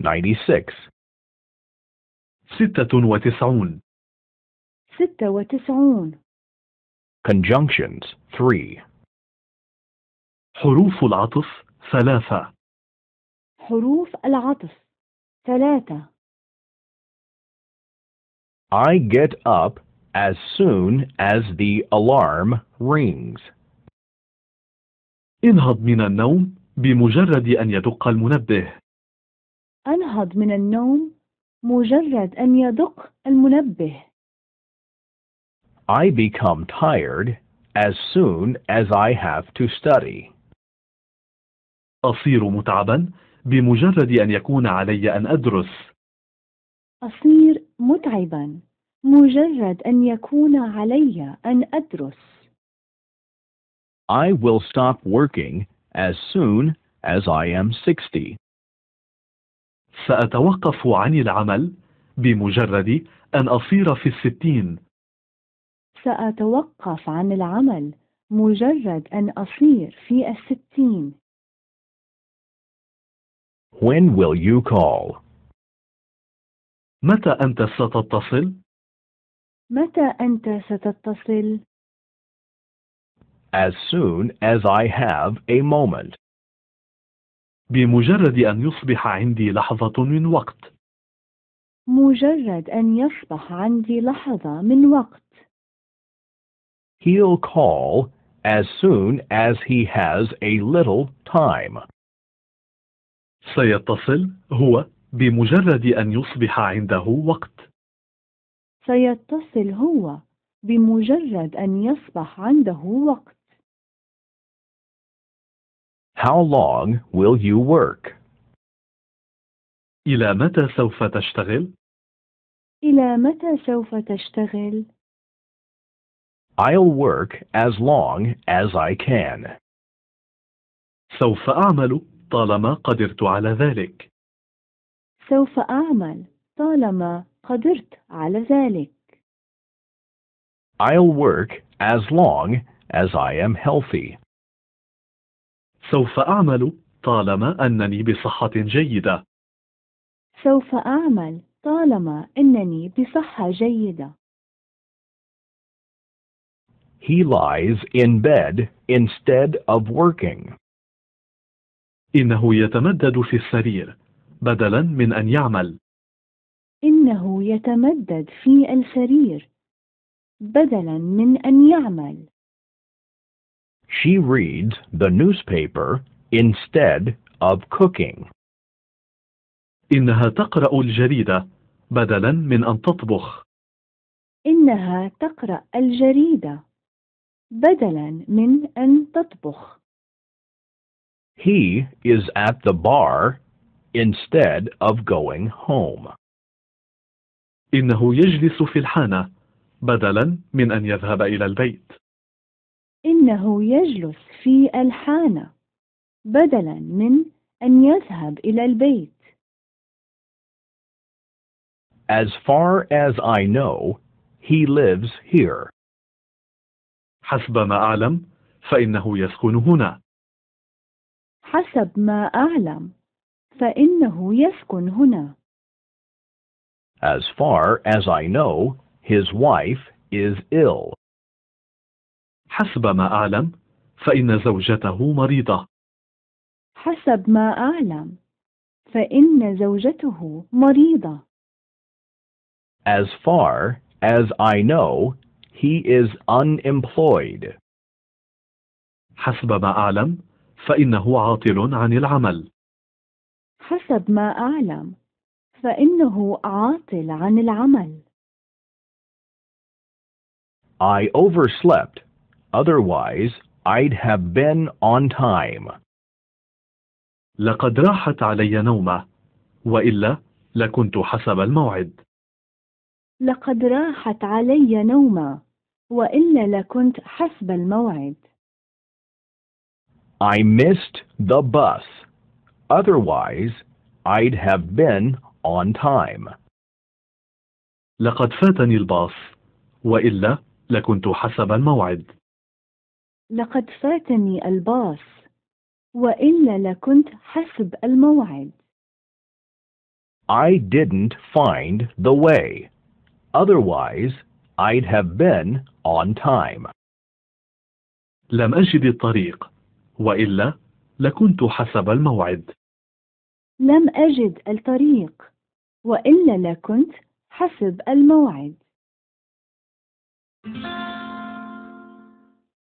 96 96 96 Conjunctions 3 حروف العطف ثلاثة حروف العطف ثلاثة I get up as soon as the alarm rings. انهض من النوم بمجرد أن يدق المنبه. أنهض من النوم مجرد أن يدق المنبه. I become tired as soon as I have to study. أصير متعبا بمجرد أن يكون علي أن أدرس. أصير متعبا مجرد أن يكون علي أن أدرس. I will stop working as soon as I am 60. سأتوقف عن العمل بمجرد أن أصير في الستين سأتوقف عن العمل مجرد أن أصير في الستين When will you call? متى أنت ستتصل؟ متى أنت ستتصل؟ As soon as I have a moment. بمجرد أن يصبح عندي لحظة من وقت مجرد أن يصبح عندي لحظة من وقت He'll call as soon as he has a little time. سيتصل هو بمجرد أن يصبح عنده وقت. سيتصل هو بمجرد أن يصبح عنده وقت. How long will you work? إلى متى سوف تشتغل؟ إلى متى سوف تشتغل؟ I'll work as long as I can. سوف أعمل طالما قدرت على ذلك. سوف أعمل طالما قدرت على ذلك. I'll work as long as I am healthy. سوف أعمل طالما أنني بصحة جيدة. سوف أعمل طالما أنني بصحة جيدة. He lies in bed instead of working. إنه يتمدد في السرير بدلا من أن يعمل. إنه يتمدد في السرير بدلا من أن يعمل. She reads the newspaper instead of cooking. إنها تقرأ الجريدة بدلا من أن تطبخ. إنها تقرأ الجريدة بدلا من أن تطبخ. He is at the bar instead of going home. إنه يجلس في الحانة بدلا من أن يذهب إلى البيت. إنه يجلس في الحانة بدلا من أن يذهب إلى البيت. As far as I know, he lives here. حسب ما أعلم فإنه يسكن هنا. حسب ما أعلم فإنه يسكن هنا. As far as I know, his wife is ill. حسب ما أعلم فإن زوجته مريضة حسب ما أعلم فإن زوجته مريضة As far as I know, he is unemployed. حسب ما أعلم فإنه عاطل عن العمل. حسب ما أعلم فإنه عاطل عن العمل. I overslept Otherwise, I'd have been on time. لقد راحت علي نومة وإلا لكنت حسب الموعد لقد راحت علي نومة وإلا لكنت حسب الموعد I missed the bus. Otherwise, I'd have been on time. لقد فاتني الباص وإلا لكنت حسب الموعد لقد فاتني الباص وإلا لكنت حسب الموعد. I didn't find the way. Otherwise, I'd have been on time. لم أجد الطريق وإلا لكنت حسب الموعد. لم أجد الطريق وإلا لكنت حسب الموعد.